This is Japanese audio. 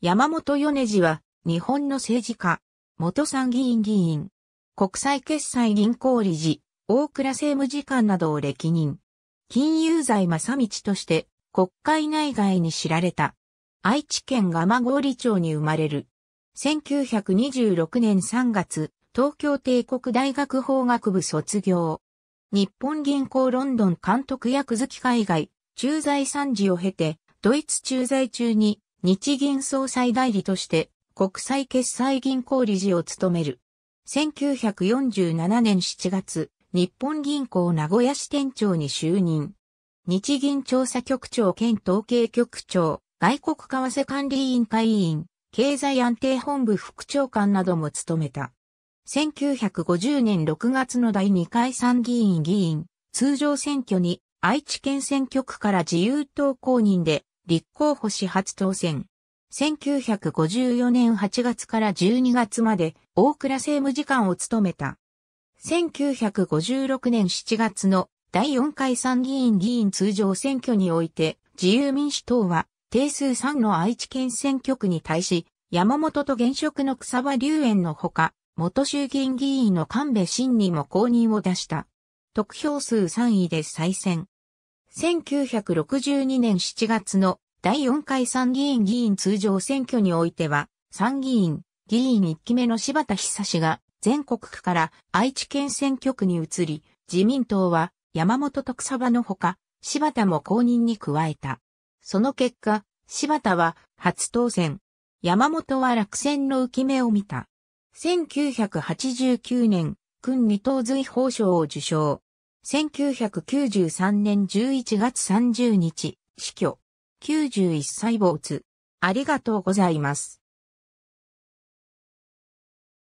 山本米次は、日本の政治家、元参議院議員、国際決済銀行理事、大倉政務次官などを歴任。金融財正道として、国会内外に知られた。愛知県蒲郡町に生まれる。1926年3月、東京帝国大学法学部卒業。日本銀行ロンドン監督役付き海外、駐在参事を経て、ドイツ駐在中に日銀総裁代理として国際決済銀行理事を務める。1947年7月、日本銀行名古屋支店長に就任。日銀調査局長兼統計局長、外国為替管理委員会委員、経済安定本部副長官なども務めた。1950年6月の第2回参議院議員、通常選挙に愛知県選挙区から自由党公認で立候補し初当選。1954年8月から12月まで大倉政務次官を務めた。1956年7月の第4回参議院議員通常選挙において自由民主党は定数3の愛知県選挙区に対し山本と現職の草場龍園のほか元衆議院議員の神戸真にも公認を出した。得票数3位で再選。1962年7月の第4回参議院議員通常選挙においては、参議院議員1期目の柴田久志が全国区から愛知県選挙区に移り、自民党は山本徳沢のほか、柴田も公認に加えた。その結果、柴田は初当選。山本は落選の浮き目を見た。1989年、軍二等随法賞を受賞。1993年11月30日、死去。91歳没。ありがとうございます。